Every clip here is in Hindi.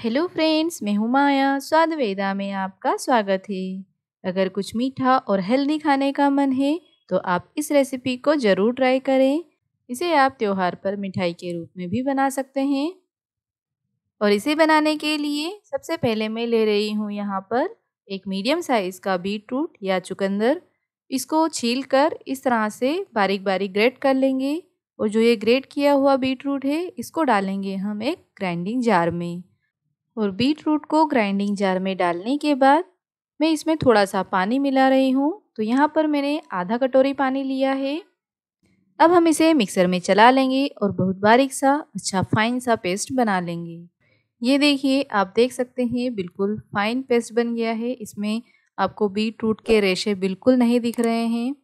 हेलो फ्रेंड्स मैं हूं माया स्वाद वेदा में आपका स्वागत है अगर कुछ मीठा और हेल्दी खाने का मन है तो आप इस रेसिपी को ज़रूर ट्राई करें इसे आप त्यौहार पर मिठाई के रूप में भी बना सकते हैं और इसे बनाने के लिए सबसे पहले मैं ले रही हूँ यहाँ पर एक मीडियम साइज़ का बीट रूट या चुकंदर इसको छील कर इस तरह से बारीक बारीक ग्रेट कर लेंगे और जो ये ग्रेट किया हुआ बीट रूट है इसको डालेंगे हम एक ग्राइंडिंग जार में और बीट रूट को ग्राइंडिंग जार में डालने के बाद मैं इसमें थोड़ा सा पानी मिला रही हूँ तो यहाँ पर मैंने आधा कटोरी पानी लिया है अब हम इसे मिक्सर में चला लेंगे और बहुत बारीक सा अच्छा फाइन सा पेस्ट बना लेंगे ये देखिए आप देख सकते हैं बिल्कुल फाइन पेस्ट बन गया है इसमें आपको बीट रूट के रेशे बिल्कुल नहीं दिख रहे हैं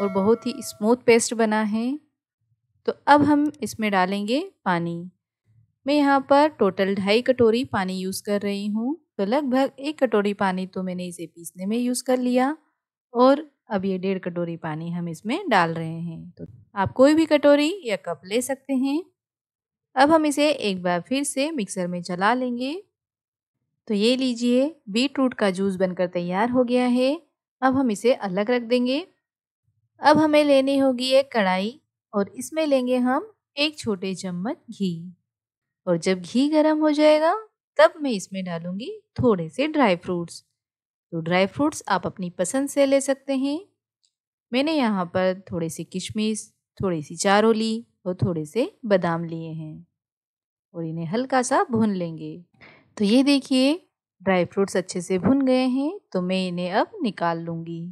और बहुत ही स्मूथ पेस्ट बना है तो अब हम इसमें डालेंगे पानी मैं यहाँ पर टोटल ढाई कटोरी पानी यूज़ कर रही हूँ तो लगभग एक कटोरी पानी तो मैंने इसे पीसने में यूज़ कर लिया और अब ये डेढ़ कटोरी पानी हम इसमें डाल रहे हैं तो आप कोई भी कटोरी या कप ले सकते हैं अब हम इसे एक बार फिर से मिक्सर में चला लेंगे तो ये लीजिए बीट रूट का जूस बनकर तैयार हो गया है अब हम इसे अलग रख देंगे अब हमें लेनी होगी एक कढ़ाई और इसमें लेंगे हम एक छोटे चम्मच घी और जब घी गर्म हो जाएगा तब मैं इसमें डालूंगी थोड़े से ड्राई फ्रूट्स तो ड्राई फ्रूट्स आप अपनी पसंद से ले सकते हैं मैंने यहाँ पर थोड़े से किशमिश थोड़ी सी चारोली और थोड़े से बादाम लिए हैं और इन्हें हल्का सा भून लेंगे तो ये देखिए ड्राई फ्रूट्स अच्छे से भुन गए हैं तो मैं इन्हें अब निकाल लूँगी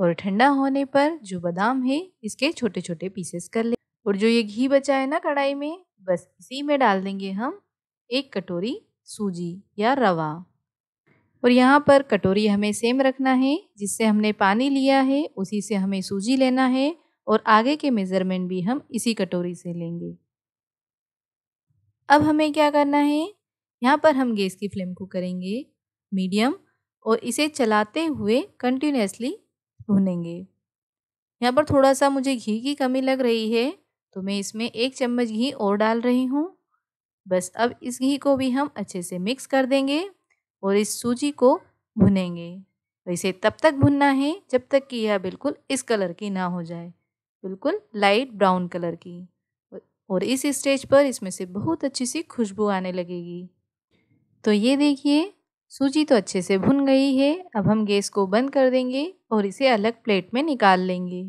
और ठंडा होने पर जो बादाम है इसके छोटे छोटे पीसेस कर ले और जो ये घी बचा है ना कढ़ाई में बस इसी में डाल देंगे हम एक कटोरी सूजी या रवा और यहाँ पर कटोरी हमें सेम रखना है जिससे हमने पानी लिया है उसी से हमें सूजी लेना है और आगे के मेज़रमेंट भी हम इसी कटोरी से लेंगे अब हमें क्या करना है यहाँ पर हम गैस की फ्लेम को करेंगे मीडियम और इसे चलाते हुए कंटिन्यूसली भूनेंगे यहाँ पर थोड़ा सा मुझे घी की कमी लग रही है तो मैं इसमें एक चम्मच घी और डाल रही हूँ बस अब इस घी को भी हम अच्छे से मिक्स कर देंगे और इस सूजी को भुनेंगे इसे तब तक भुनना है जब तक कि यह बिल्कुल इस कलर की ना हो जाए बिल्कुल लाइट ब्राउन कलर की और इस स्टेज पर इसमें से बहुत अच्छी सी खुशबू आने लगेगी तो ये देखिए सूजी तो अच्छे से भुन गई है अब हम गैस को बंद कर देंगे और इसे अलग प्लेट में निकाल लेंगे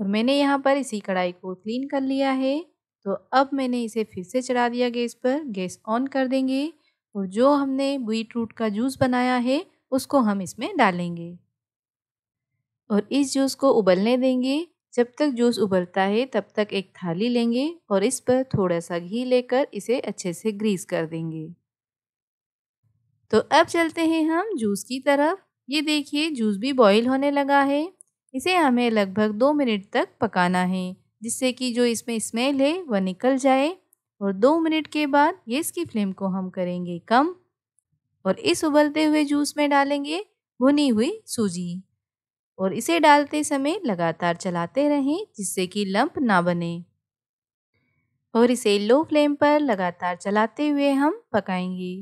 और मैंने यहाँ पर इसी कढ़ाई को क्लीन कर लिया है तो अब मैंने इसे फिर से चढ़ा दिया गैस पर गैस ऑन कर देंगे और जो हमने बीट रूट का जूस बनाया है उसको हम इसमें डालेंगे और इस जूस को उबलने देंगे जब तक जूस उबलता है तब तक एक थाली लेंगे और इस पर थोड़ा सा घी लेकर इसे अच्छे से ग्रीस कर देंगे तो अब चलते हैं हम जूस की तरफ ये देखिए जूस भी बॉईल होने लगा है इसे हमें लगभग दो मिनट तक पकाना है जिससे कि जो इसमें स्मेल है वह निकल जाए और दो मिनट के बाद ये इसकी फ्लेम को हम करेंगे कम और इस उबलते हुए जूस में डालेंगे भुनी हुई सूजी और इसे डालते समय लगातार चलाते रहें जिससे कि लंप ना बने और इसे लो फ्लेम पर लगातार चलाते हुए हम पकाएंगे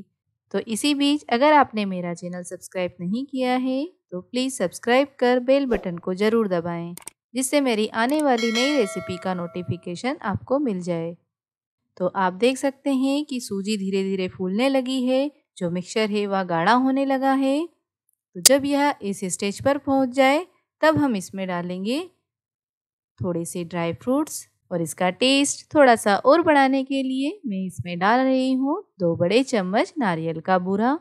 तो इसी बीच अगर आपने मेरा चैनल सब्सक्राइब नहीं किया है तो प्लीज़ सब्सक्राइब कर बेल बटन को ज़रूर दबाएं जिससे मेरी आने वाली नई रेसिपी का नोटिफिकेशन आपको मिल जाए तो आप देख सकते हैं कि सूजी धीरे धीरे फूलने लगी है जो मिक्सर है वह गाढ़ा होने लगा है तो जब यह इस स्टेज पर पहुंच जाए तब हम इसमें डालेंगे थोड़े से ड्राई फ्रूट्स और इसका टेस्ट थोड़ा सा और बढ़ाने के लिए मैं इसमें डाल रही हूँ दो बड़े चम्मच नारियल का बूरा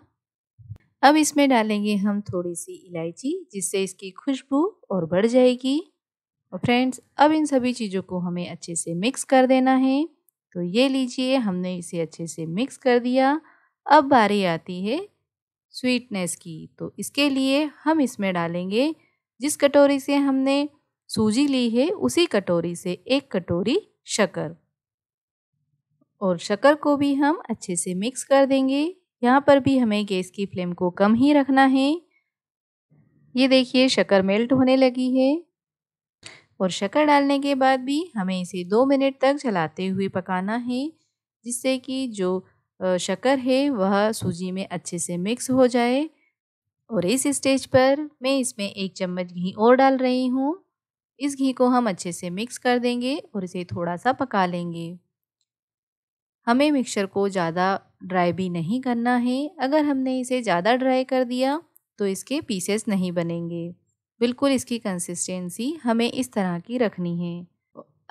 अब इसमें डालेंगे हम थोड़ी सी इलायची जिससे इसकी खुशबू और बढ़ जाएगी और फ्रेंड्स अब इन सभी चीज़ों को हमें अच्छे से मिक्स कर देना है तो ये लीजिए हमने इसे अच्छे से मिक्स कर दिया अब बारी आती है स्वीटनेस की तो इसके लिए हम इसमें डालेंगे जिस कटोरी से हमने सूजी ली है उसी कटोरी से एक कटोरी शक्कर और शक्कर को भी हम अच्छे से मिक्स कर देंगे यहाँ पर भी हमें गैस की फ्लेम को कम ही रखना है ये देखिए शक्कर मेल्ट होने लगी है और शक्कर डालने के बाद भी हमें इसे दो मिनट तक चलाते हुए पकाना है जिससे कि जो शक्कर है वह सूजी में अच्छे से मिक्स हो जाए और इस स्टेज पर मैं इसमें एक चम्मच घी और डाल रही हूँ इस घी को हम अच्छे से मिक्स कर देंगे और इसे थोड़ा सा पका लेंगे हमें मिक्सचर को ज़्यादा ड्राई भी नहीं करना है अगर हमने इसे ज़्यादा ड्राई कर दिया तो इसके पीसेस नहीं बनेंगे बिल्कुल इसकी कंसिस्टेंसी हमें इस तरह की रखनी है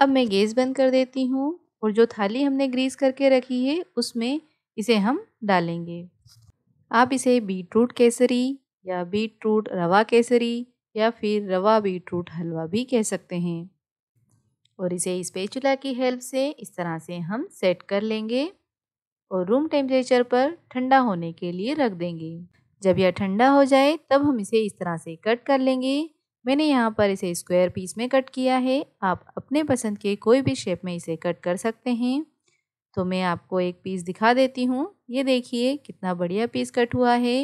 अब मैं गैस बंद कर देती हूँ और जो थाली हमने ग्रीस करके रखी है उसमें इसे हम डालेंगे आप इसे बीट रूट केसरी या बीट रूट रवा केसरी या फिर रवा बीट रूट हलवा भी कह सकते हैं और इसे स्पेचुला की हेल्प से इस तरह से हम सेट कर लेंगे और रूम टेम्परेचर पर ठंडा होने के लिए रख देंगे जब यह ठंडा हो जाए तब हम इसे इस तरह से कट कर लेंगे मैंने यहाँ पर इसे स्क्वायर पीस में कट किया है आप अपने पसंद के कोई भी शेप में इसे कट कर सकते हैं तो मैं आपको एक पीस दिखा देती हूँ ये देखिए कितना बढ़िया पीस कट हुआ है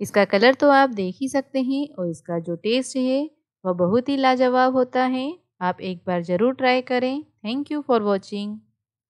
इसका कलर तो आप देख ही सकते हैं और इसका जो टेस्ट है वह बहुत ही लाजवाब होता है आप एक बार ज़रूर ट्राई करें थैंक यू फॉर वॉचिंग